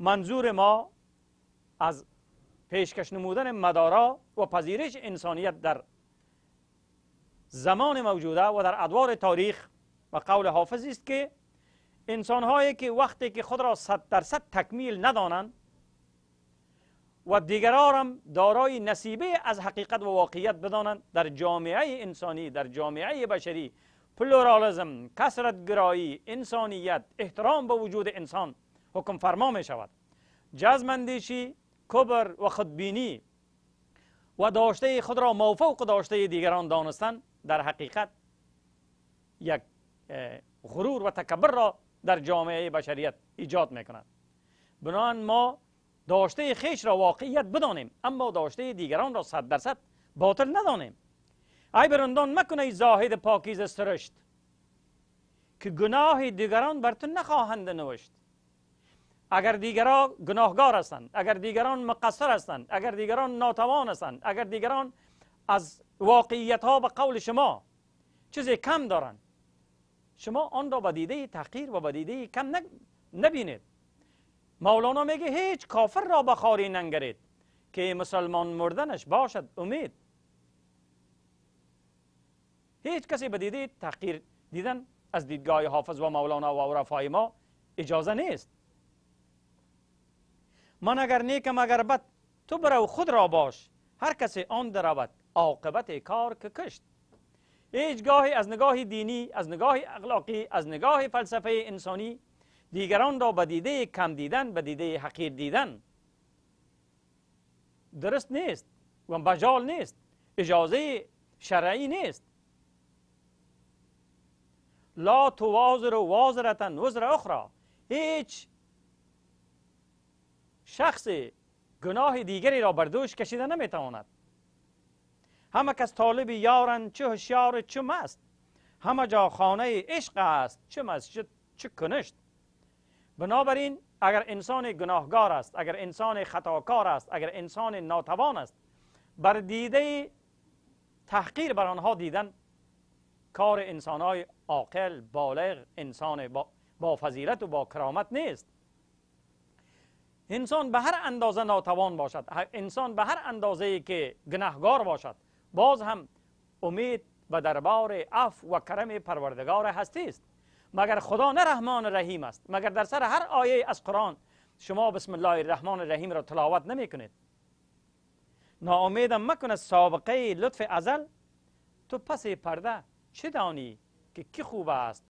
منظور ما از پیشکش نمودن مدارا و پذیرش انسانیت در زمان موجوده و در ادوار تاریخ و قول حافظ است که انسانهایی که وقتی که خود را صد درصد تکمیل ندانند و دیگران هم دارای نصیبه از حقیقت و واقعیت بدانند در جامعه انسانی در جامعه بشری پلورالیزم کسرتگرایی انسانیت احترام به وجود انسان حکم فرما می شود جزم اندیشی کبر و خودبینی و داشته خود را موفوق داشته دیگران دانستن در حقیقت یک غرور و تکبر را در جامعه بشریت ایجاد می کند بنان ما داشته خیش را واقعیت بدانیم اما داشته دیگران را صد درصد باطل ندانیم ای برندان مکنه ای زاهد پاکیز سرشت که گناه دیگران بر تو نخواهند نوشت اگر دیگران گناهگار هستند اگر دیگران مقصر هستند اگر دیگران ناتوان هستند اگر دیگران از واقعیت ها به قول شما چیزی کم دارند شما آن را به دیده تحقیر و به دیده کم نبینید مولانا میگه هیچ کافر را به خاری ننگرید که مسلمان مردنش باشد امید هیچ کسی به دیده تحقیر دیدن از دیدگاه حافظ و مولانا و عرفای ما اجازه نیست من اگر نیکم اگر بد تو برو خود را باش هر کسی آن درود عاقبت کار که کشت هیچگاهی از نگاه دینی از نگاه اخلاقی از نگاه فلسفه انسانی دیگران را به دیده کم دیدن به دیده حقیر دیدن درست نیست و بجال نیست اجازه شرعی نیست لا توازر و وزر اخری هیچ شخص گناه دیگری را بر دوش کشیده نمیتواند همه کس طالب یارن چه هوشیار چه مست همه جا خانه عشق است چه مسجد چه کنشت بنابراین اگر انسان گناهگار است اگر انسان خطاکار است اگر انسان ناتوان است بر دیده تحقیر بر آنها دیدن کار انسانهای عاقل بالغ انسان با, فضیلت و با کرامت نیست انسان به هر اندازه ناتوان باشد انسان به هر اندازه که گناهگار باشد باز هم امید به دربار اف و کرم پروردگار هستی است مگر خدا نه رحمان رحیم است مگر در سر هر آیه از قرآن شما بسم الله الرحمن الرحیم را تلاوت نمی کنید ناامیدم مکن سابقه لطف ازل تو پس پرده چه دانی که کی خوب است